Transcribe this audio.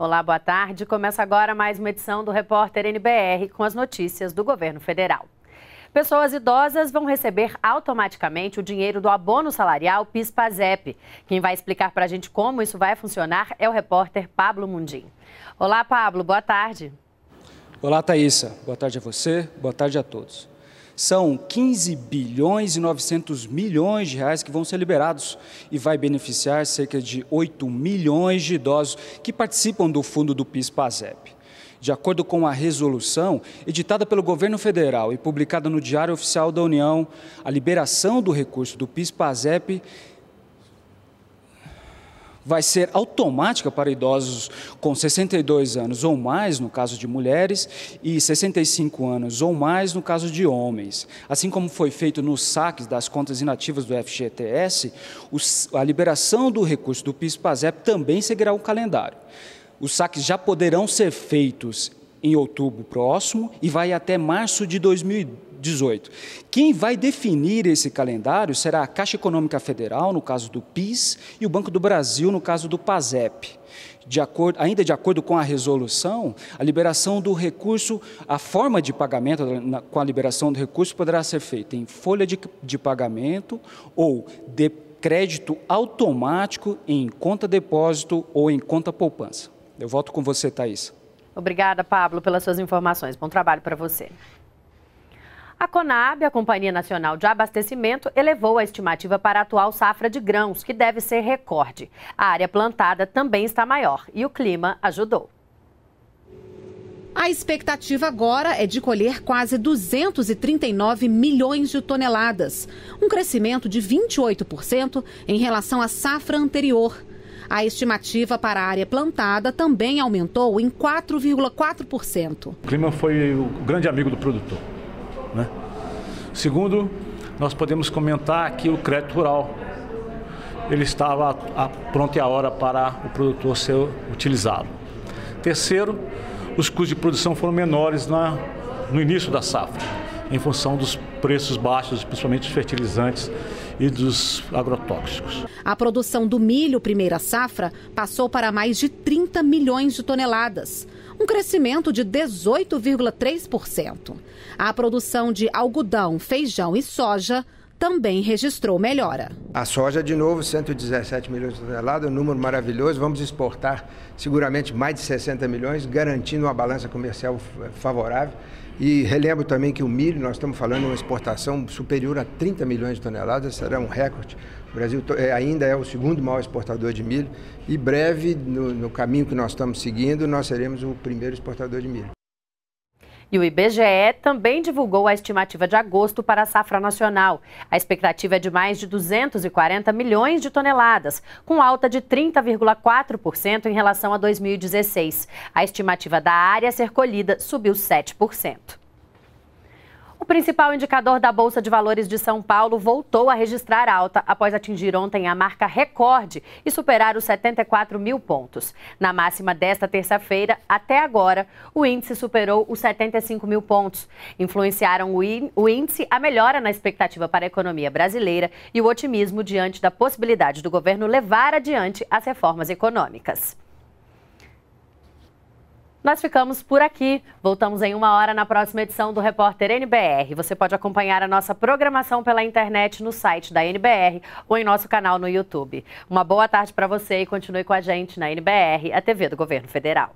Olá, boa tarde. Começa agora mais uma edição do Repórter NBR com as notícias do governo federal. Pessoas idosas vão receber automaticamente o dinheiro do abono salarial PIS-PASEP. Quem vai explicar para a gente como isso vai funcionar é o repórter Pablo Mundim. Olá, Pablo. Boa tarde. Olá, Thaisa. Boa tarde a você. Boa tarde a todos. São 15 bilhões e 900 milhões de reais que vão ser liberados e vai beneficiar cerca de 8 milhões de idosos que participam do fundo do PIS-PASEP. De acordo com a resolução editada pelo governo federal e publicada no Diário Oficial da União, a liberação do recurso do PIS-PASEP vai ser automática para idosos com 62 anos ou mais, no caso de mulheres, e 65 anos ou mais, no caso de homens. Assim como foi feito nos saques das contas inativas do FGTS, a liberação do recurso do PIS-PASEP também seguirá o um calendário. Os saques já poderão ser feitos em outubro próximo e vai até março de 2020 18. Quem vai definir esse calendário será a Caixa Econômica Federal, no caso do PIS, e o Banco do Brasil, no caso do PASEP. De acordo, ainda de acordo com a resolução, a liberação do recurso, a forma de pagamento com a liberação do recurso poderá ser feita em folha de, de pagamento ou de crédito automático em conta depósito ou em conta poupança. Eu volto com você, Thaís. Obrigada, Pablo, pelas suas informações. Bom trabalho para você. A Conab, a Companhia Nacional de Abastecimento, elevou a estimativa para a atual safra de grãos, que deve ser recorde. A área plantada também está maior e o clima ajudou. A expectativa agora é de colher quase 239 milhões de toneladas, um crescimento de 28% em relação à safra anterior. A estimativa para a área plantada também aumentou em 4,4%. O clima foi o grande amigo do produtor. Né? Segundo, nós podemos comentar que o crédito rural ele estava a, a e a hora para o produtor ser utilizado. Terceiro, os custos de produção foram menores na, no início da safra, em função dos preços baixos, principalmente dos fertilizantes e dos agrotóxicos. A produção do milho primeira safra passou para mais de 30 milhões de toneladas, um crescimento de 18,3%. A produção de algodão, feijão e soja também registrou melhora. A soja, de novo, 117 milhões de toneladas, um número maravilhoso. Vamos exportar seguramente mais de 60 milhões, garantindo uma balança comercial favorável. E relembro também que o milho, nós estamos falando de uma exportação superior a 30 milhões de toneladas, será um recorde o Brasil é, ainda é o segundo maior exportador de milho e breve, no, no caminho que nós estamos seguindo, nós seremos o primeiro exportador de milho. E o IBGE também divulgou a estimativa de agosto para a safra nacional. A expectativa é de mais de 240 milhões de toneladas, com alta de 30,4% em relação a 2016. A estimativa da área a ser colhida subiu 7% principal indicador da Bolsa de Valores de São Paulo voltou a registrar alta após atingir ontem a marca recorde e superar os 74 mil pontos. Na máxima desta terça-feira, até agora, o índice superou os 75 mil pontos. Influenciaram o índice a melhora na expectativa para a economia brasileira e o otimismo diante da possibilidade do governo levar adiante as reformas econômicas. Nós ficamos por aqui. Voltamos em uma hora na próxima edição do Repórter NBR. Você pode acompanhar a nossa programação pela internet no site da NBR ou em nosso canal no YouTube. Uma boa tarde para você e continue com a gente na NBR, a TV do Governo Federal.